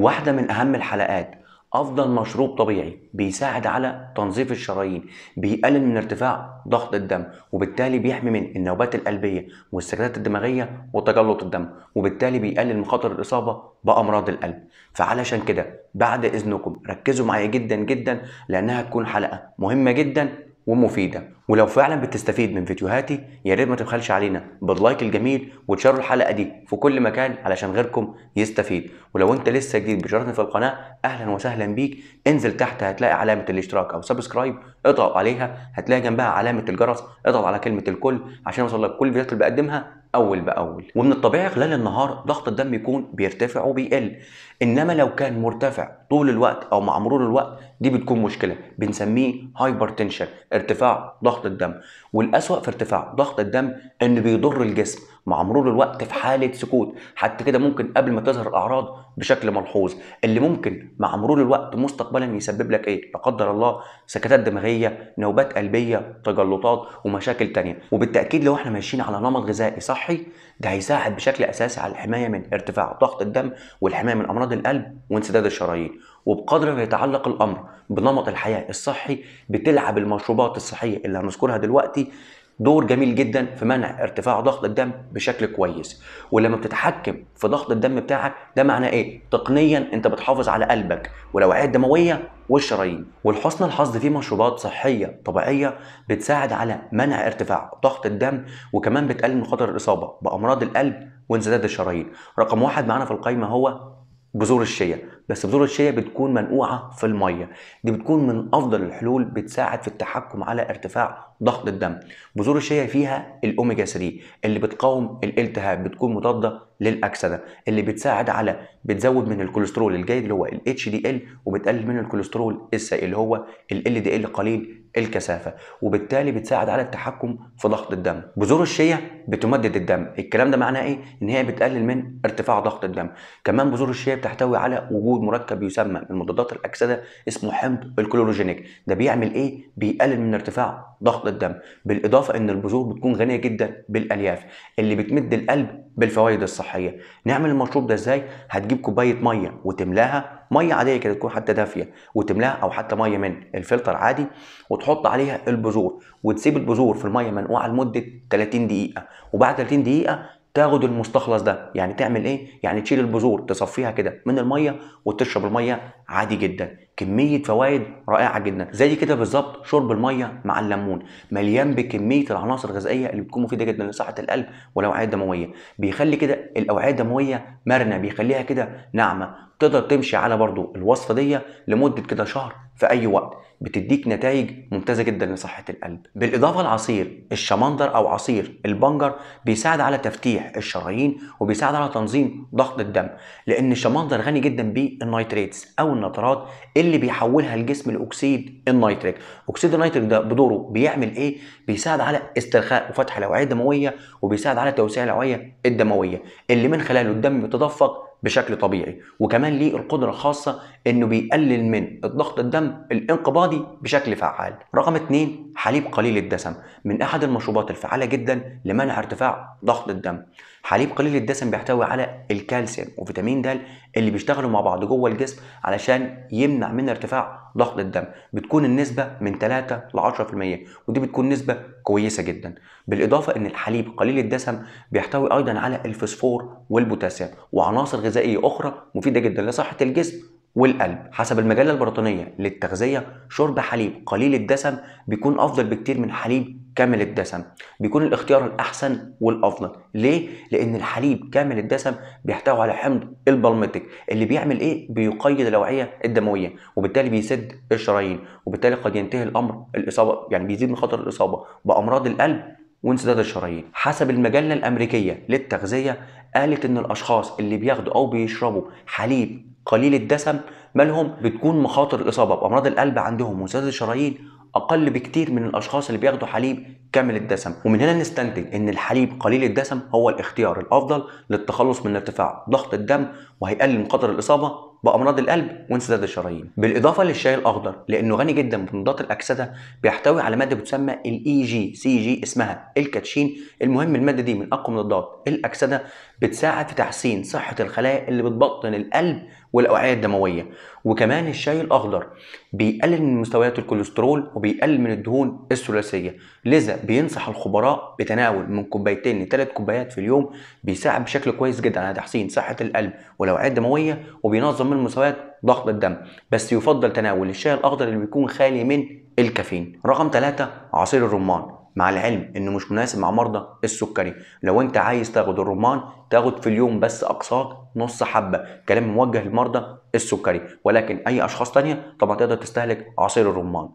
واحدة من أهم الحلقات أفضل مشروب طبيعي بيساعد على تنظيف الشرايين بيقلل من ارتفاع ضغط الدم وبالتالي بيحمي من النوبات القلبية والسكتات الدماغية وتجلط الدم وبالتالي بيقلل من خطر الإصابة بأمراض القلب فعلشان كده بعد إذنكم ركزوا معايا جدا جدا لأنها تكون حلقة مهمة جدا ومفيده ولو فعلا بتستفيد من فيديوهاتي يا ريت ما تبخلش علينا باللايك الجميل وتشاروا الحلقه دي في كل مكان علشان غيركم يستفيد ولو انت لسه جديد بشاركني في القناه اهلا وسهلا بيك انزل تحت هتلاقي علامه الاشتراك او سبسكرايب اضغط عليها هتلاقي جنبها علامه الجرس اضغط على كلمه الكل عشان لك كل الفيديوهات اللي بقدمها اول باول ومن الطبيعي خلال النهار ضغط الدم يكون بيرتفع وبيقل انما لو كان مرتفع طول الوقت او مع مرور الوقت دي بتكون مشكله بنسميه هايبرتنشن ارتفاع ضغط الدم والاسوا في ارتفاع ضغط الدم انه بيضر الجسم مع مرور الوقت في حاله سكوت حتى كده ممكن قبل ما تظهر الاعراض بشكل ملحوظ اللي ممكن مع مرور الوقت مستقبلا يسبب لك ايه لا قدر الله سكتات دماغيه نوبات قلبيه تجلطات ومشاكل تانية وبالتاكيد لو احنا ماشيين على نمط غذائي صحي ده هيساعد بشكل اساسي على الحمايه من ارتفاع ضغط الدم والحمايه من امراض امراض القلب وانسداد الشرايين وبقدر ما يتعلق الامر بنمط الحياه الصحي بتلعب المشروبات الصحيه اللي هنذكرها دلوقتي دور جميل جدا في منع ارتفاع ضغط الدم بشكل كويس ولما بتتحكم في ضغط الدم بتاعك ده معناه ايه تقنيا انت بتحافظ على قلبك والاوعيه الدمويه والشرايين ولحسن الحظ في مشروبات صحيه طبيعيه بتساعد على منع ارتفاع ضغط الدم وكمان بتقلل من خطر الاصابه بامراض القلب وانسداد الشرايين رقم واحد معانا في القايمه هو بذور الشيا بس بذور الشيا بتكون منقوعه في الميه دي بتكون من افضل الحلول بتساعد في التحكم على ارتفاع ضغط الدم بذور الشيا فيها الاوميجا 3 اللي بتقاوم الالتهاب بتكون مضاده للاكسده اللي بتساعد على بتزود من الكوليسترول الجيد اللي هو ال HDL وبتقلل من الكوليسترول السيء اللي هو ال LDL قليل الكثافه وبالتالي بتساعد على التحكم في ضغط الدم بذور الشيا بتمدد الدم الكلام ده معناه ايه ان هي بتقلل من ارتفاع ضغط الدم كمان بذور الشيا بتحتوي على وجود وجود مركب يسمى من مضادات الاكسده اسمه حمض الكلوروجينيك ده بيعمل ايه بيقلل من ارتفاع ضغط الدم بالاضافه ان البذور بتكون غنيه جدا بالالياف اللي بتمد القلب بالفوائد الصحيه نعمل المشروب ده ازاي هتجيب كوبايه ميه وتملاها ميه عاديه كده تكون حتى دافيه وتملاها او حتى ميه من الفلتر عادي وتحط عليها البذور وتسيب البذور في الميه منقوعه لمده 30 دقيقه وبعد 30 دقيقه تاخد المستخلص ده يعني تعمل ايه يعني تشيل البذور تصفيها كده من الميه وتشرب الميه عادي جدا كميه فوائد رائعه جدا زي كده بالظبط شرب الميه مع الليمون مليان بكميه العناصر الغذائيه اللي بتكون مفيده جدا لصحه القلب والاوعيه الدمويه بيخلي كده الاوعيه الدمويه مرنه بيخليها كده ناعمه تقدر تمشي على برضو الوصفه دي لمده كده شهر في اي وقت بتديك نتائج ممتازه جدا لصحه القلب بالاضافه لعصير الشمندر او عصير البنجر بيساعد على تفتيح الشرايين وبيساعد على تنظيم ضغط الدم لان الشمندر غني جدا بالنيتريتس او النترات اللي بيحولها الجسم لاكسيد النيتريك اكسيد النيتريك ده بدوره بيعمل ايه بيساعد على استرخاء وفتح الاوعيه الدمويه وبيساعد على توسيع الاوعيه الدمويه اللي من خلاله الدم بيتدفق بشكل طبيعي وكمان ليه القدره خاصه انه بيقلل من الضغط الدم الانقباضي بشكل فعال رقم 2 حليب قليل الدسم من احد المشروبات الفعاله جدا لمنع ارتفاع ضغط الدم حليب قليل الدسم بيحتوي على الكالسيوم وفيتامين د اللي بيشتغلوا مع بعض جوه الجسم علشان يمنع من ارتفاع ضغط الدم بتكون النسبه من 3 ل 10% ودي بتكون نسبه كويسه جدا بالاضافه ان الحليب قليل الدسم بيحتوي ايضا على الفسفور والبوتاسيوم وعناصر غذائيه اخرى مفيده جدا لصحه الجسم والقلب حسب المجلة البريطانية للتغذية شرب حليب قليل الدسم بيكون أفضل بكتير من حليب كامل الدسم بيكون الاختيار الأحسن والأفضل ليه؟ لأن الحليب كامل الدسم بيحتوي على حمض البلمتك اللي بيعمل إيه؟ بيقيد الأوعية الدموية وبالتالي بيسد الشرايين وبالتالي قد ينتهي الأمر الإصابة يعني بيزيد من خطر الإصابة بأمراض القلب وانسداد الشرايين حسب المجله الامريكيه للتغذيه قالت ان الاشخاص اللي بياخدوا او بيشربوا حليب قليل الدسم مالهم بتكون مخاطر الاصابه بامراض القلب عندهم وسداد الشرايين اقل بكتير من الاشخاص اللي بياخدوا حليب كامل الدسم ومن هنا نستنتج ان الحليب قليل الدسم هو الاختيار الافضل للتخلص من ارتفاع ضغط الدم وهيقلل من خطر الاصابه بامراض القلب وانسداد الشرايين بالاضافه للشاي الاخضر لانه غني جدا بمضادات الاكسده بيحتوي على ماده بتسمى الاي جي سي جي اسمها الكاتشين المهم الماده دي من اقوى مضادات الاكسده بتساعد في تحسين صحه الخلايا اللي بتبطن القلب والاوعيه الدمويه وكمان الشاي الاخضر بيقلل من مستويات الكوليسترول وبيقلل من الدهون الثلاثيه لذا بينصح الخبراء بتناول من كوبايتين لثلاث كوبايات في اليوم بيساعد بشكل كويس جدا على تحسين صحه القلب والاوعيه الدمويه وبينظم من مستويات ضغط الدم بس يفضل تناول الشاي الاخضر اللي بيكون خالي من الكافيين رقم ثلاثة عصير الرمان مع العلم انه مش مناسب مع مرضى السكري لو انت عايز تاخد الرمان تاخد في اليوم بس اقصاك نص حبه كلام موجه لمرضى السكري ولكن اي اشخاص تانية طبعا تقدر تستهلك عصير الرمان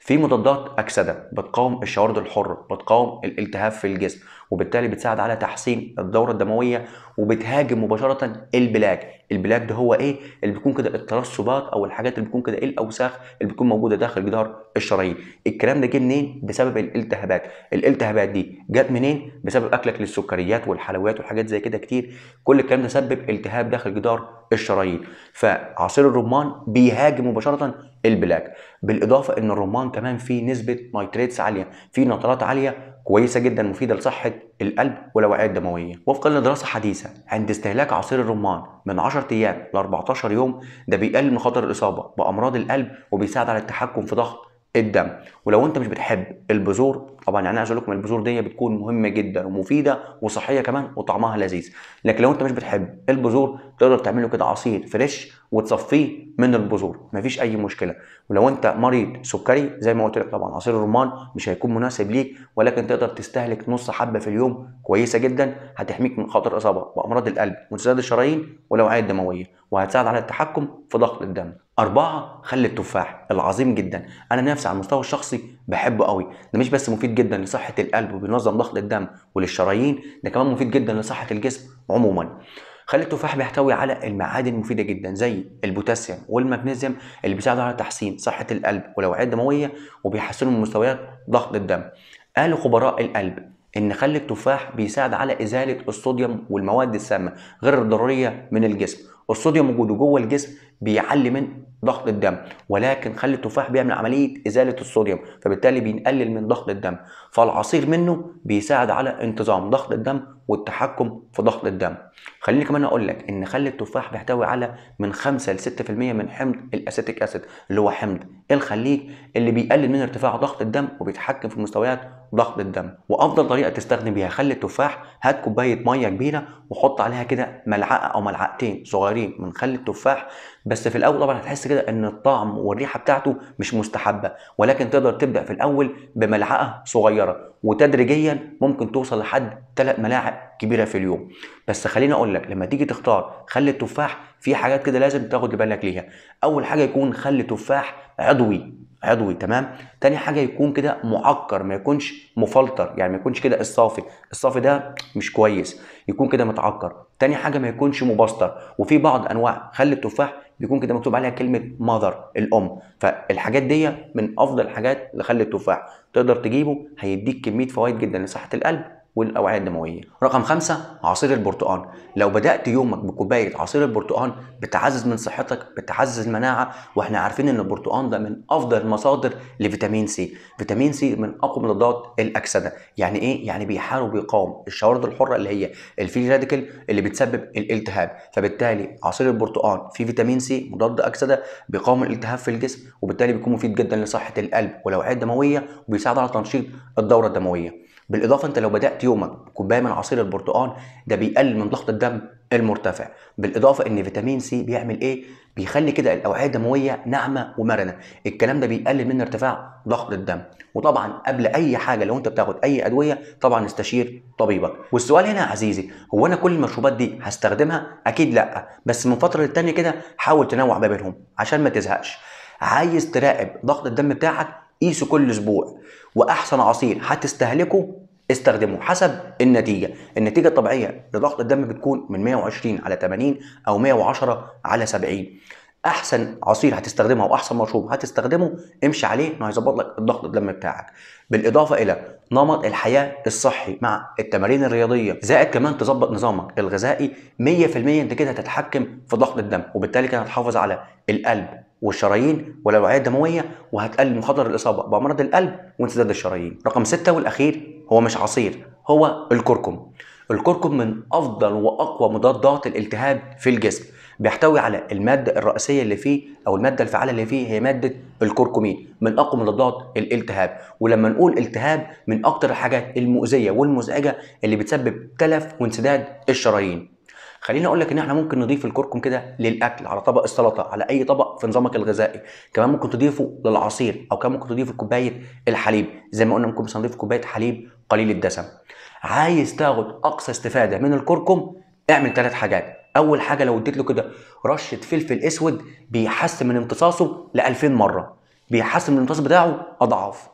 في مضادات اكسده بتقاوم الشوارد الحره بتقاوم الالتهاب في الجسم وبالتالي بتساعد على تحسين الدوره الدمويه وبتهاجم مباشره البلاك البلاك ده هو ايه اللي بيكون كده الترسبات او الحاجات اللي بيكون كده ايه الاوساخ اللي بتكون موجوده داخل جدار الشرايين الكلام ده جه منين بسبب الالتهابات الالتهابات دي جت منين بسبب اكلك للسكريات والحلويات والحاجات زي كده كتير كل الكلام ده سبب التهاب داخل جدار الشرايين فعصير الرمان بيهاجم مباشره البلاك بالاضافه ان الرمان كمان فيه نسبه نيتريتس عاليه فيه نترات عاليه كويسة جدا مفيدة لصحة القلب والأوعية الدموية وفقا لدراسة حديثة عند استهلاك عصير الرمان من 10 أيام ل 14 يوم ده بيقلل من خطر الإصابة بأمراض القلب وبيساعد على التحكم في ضغط الدم ولو انت مش بتحب البذور طبعا يعني عايز اقول لكم البذور دي بتكون مهمه جدا ومفيده وصحيه كمان وطعمها لذيذ لكن لو انت مش بتحب البذور تقدر تعمل له كده عصير فريش وتصفيه من البذور مفيش اي مشكله ولو انت مريض سكري زي ما قلت لك طبعا عصير الرمان مش هيكون مناسب ليك ولكن تقدر تستهلك نص حبه في اليوم كويسه جدا هتحميك من خطر اصابه بامراض القلب وانسداد الشرايين والاوعيه الدمويه وهتساعد على التحكم في ضغط الدم أربعة خل التفاح العظيم جدا أنا نفسي على المستوى الشخصي بحبه قوي ده مش بس مفيد جدا لصحة القلب وبينظم ضغط الدم وللشرايين ده كمان مفيد جدا لصحة الجسم عموما خل التفاح بيحتوي على المعادن المفيده جدا زي البوتاسيوم والمغنيسيوم اللي بيساعدوا على تحسين صحه القلب والاوعيه الدمويه وبيحسنوا من مستويات ضغط الدم قالوا خبراء القلب ان خل التفاح بيساعد على ازاله الصوديوم والمواد السامه غير الضروريه من الجسم الصوديوم وجوده جوه الجسم بيعلي من ضغط الدم ولكن خل التفاح بيعمل عمليه ازاله الصوديوم فبالتالي بنقلل من ضغط الدم فالعصير منه بيساعد على انتظام ضغط الدم والتحكم في ضغط الدم خليني كمان اقول لك ان خل التفاح بيحتوي على من 5 ل 6% من حمض الاسيتيك اسيد اللي هو حمض الخليج اللي بيقلل من ارتفاع ضغط الدم وبيتحكم في مستويات ضغط الدم وافضل طريقه تستخدم بيها خل التفاح هات كوبايه ميه كبيره وحط عليها كده ملعقه او ملعقتين صغيرين من خل التفاح بس في الاول طبعا هتحس كده ان الطعم والريحه بتاعته مش مستحبه ولكن تقدر تبدا في الاول بملعقه صغيره وتدريجيا ممكن توصل لحد 3 ملاعق كبيره في اليوم بس خليني اقول لك لما تيجي تختار خل التفاح في حاجات كده لازم تاخد بالك ليها اول حاجه يكون خل تفاح عضوي عضوي تمام تاني حاجه يكون كده معكر ما يكونش مفلتر يعني ما يكونش كده الصافي الصافي ده مش كويس يكون كده متعكر تاني حاجه ما يكونش مبستر وفي بعض انواع خل التفاح بيكون كده مكتوب عليها كلمه ماذر الام فالحاجات دي من افضل الحاجات لخل التفاح تقدر تجيبه هيديك كميه فوائد جدا لصحه القلب والاوعيه الدمويه رقم خمسة عصير البرتقال لو بدات يومك بكوبايه عصير البرتقال بتعزز من صحتك بتعزز المناعه واحنا عارفين ان البرتقال ده من افضل المصادر لفيتامين سي فيتامين سي من اقوى مضادات الاكسده يعني ايه يعني بيحارب وبيقاوم الشوارد الحره اللي هي الفري راديكال اللي بتسبب الالتهاب فبالتالي عصير البرتقال فيه فيتامين سي مضاد اكسده بيقاوم الالتهاب في الجسم وبالتالي بيكون مفيد جدا لصحه القلب والاوعيه الدمويه وبيساعد على تنشيط الدوره الدمويه بالاضافه انت لو بدات يومك بكوبايه من عصير البرتقال ده بيقلل من ضغط الدم المرتفع بالاضافه ان فيتامين سي بيعمل ايه بيخلي كده الاوعيه الدمويه ناعمه ومرنه الكلام ده بيقلل من ارتفاع ضغط الدم وطبعا قبل اي حاجه لو انت بتاخد اي ادويه طبعا استشير طبيبك والسؤال هنا يا عزيزي هو انا كل المشروبات دي هستخدمها اكيد لا بس من فتره للتانيه كده حاول تنوع ما بينهم عشان ما تزهقش عايز تراقب ضغط الدم بتاعك قيسه كل اسبوع واحسن عصير هتستهلكه استخدمه حسب النتيجه النتيجه الطبيعيه لضغط الدم بتكون من 120 على 80 او 110 على 70 احسن عصير هتستخدمه او احسن مشروب هتستخدمه امشي عليه انه هيظبط لك الضغط الدم بتاعك بالاضافه الى نمط الحياه الصحي مع التمارين الرياضيه زائد كمان تظبط نظامك الغذائي 100% انت كده هتتحكم في ضغط الدم وبالتالي كده هتحافظ على القلب والشرايين والاوعيه الدمويه وهتقلل مخاطر الاصابه بامراض القلب وانسداد الشرايين رقم ستة والاخير هو مش عصير هو الكركم الكركم من افضل واقوى مضادات ضغط الالتهاب في الجسم بيحتوي على الماده الرئيسيه اللي فيه او الماده الفعاله اللي فيه هي ماده الكركمين من اقوى مضادات الالتهاب ولما نقول التهاب من اكتر الحاجات المؤذيه والمزعجه اللي بتسبب تلف وانسداد الشرايين خليني اقول لك ان احنا ممكن نضيف الكركم كده للاكل على طبق السلطه على اي طبق في نظامك الغذائي كمان ممكن تضيفه للعصير او كمان ممكن تضيفه لكوبايه الحليب زي ما قلنا ممكن نضيف كوبايه حليب قليل الدسم عايز تاخد اقصى استفاده من الكركم اعمل ثلاث حاجات اول حاجه لو اديت له كده رشه فلفل اسود بيحسن من امتصاصه ل 2000 مره بيحسن من الامتصاص بتاعه اضعاف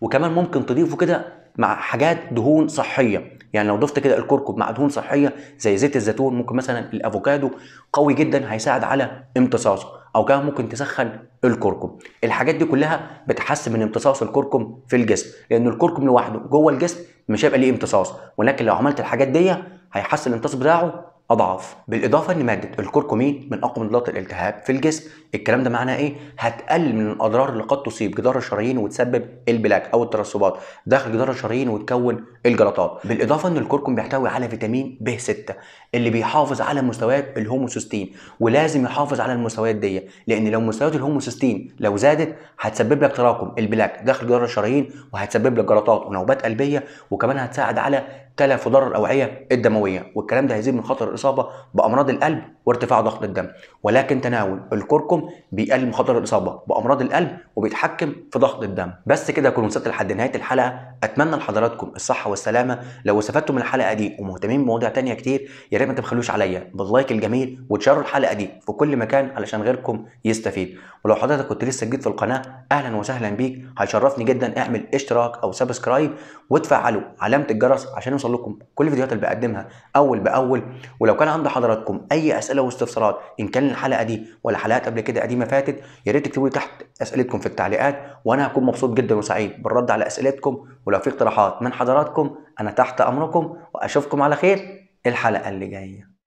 وكمان ممكن تضيفه كده مع حاجات دهون صحيه يعني لو ضفت كده الكركم مع دهون صحيه زي زيت الزيتون ممكن مثلا الافوكادو قوي جدا هيساعد على امتصاصه او كمان ممكن تسخن الكركم الحاجات دي كلها بتحسن من امتصاص الكركم في الجسم لان الكركم لوحده جوه الجسم مش هيبقى ليه امتصاص ولكن لو عملت الحاجات دي هيحسن الامتصاص بتاعه اضعاف بالاضافه ان ماده الكركمين من اقوى مضادات الالتهاب في الجسم الكلام ده معناه ايه هتقلل من الاضرار اللي قد تصيب جدار الشرايين وتسبب البلاك او الترسبات داخل جدار الشرايين وتكون الجلطات بالاضافه ان الكركم بيحتوي على فيتامين ب 6 اللي بيحافظ على مستويات الهوموسيستين ولازم يحافظ على المستويات دي لان لو مستويات الهوموسيستين لو زادت هتسبب لك تراكم البلاك داخل جدار الشرايين وهتسبب لك جلطات ونوبات قلبيه وكمان هتساعد على تلف ضرر الاوعيه الدمويه والكلام ده هيزيد من خطر الاصابه بامراض القلب وارتفاع ضغط الدم ولكن تناول الكركم بيقلل مخاطر الاصابه بامراض القلب وبيتحكم في ضغط الدم بس كده اكون وصلت لحد نهايه الحلقه اتمنى لحضراتكم الصحه والسلامه لو استفدتم من الحلقه دي ومهتمين بمواضيع تانية كتير يا ريت ما تبخلوش عليا باللايك الجميل وتشاروا الحلقه دي في كل مكان علشان غيركم يستفيد ولو حضرتك كنت لسه جديد في القناه اهلا وسهلا بيك هيشرفني جدا اعمل اشتراك او سبسكرايب وتفعلوا علامه الجرس عشان يوصل لكم كل الفيديوهات اللي بقدمها اول باول ولو كان عند حضراتكم اي اسئله اسئله واستفسارات ان كان الحلقه دي ولا حلقات قبل كده قديمه فاتت يا ريت تكتبوا لي تحت اسئلتكم في التعليقات وانا هكون مبسوط جدا وسعيد بالرد على اسئلتكم ولو في اقتراحات من حضراتكم انا تحت امركم واشوفكم على خير الحلقه اللي جايه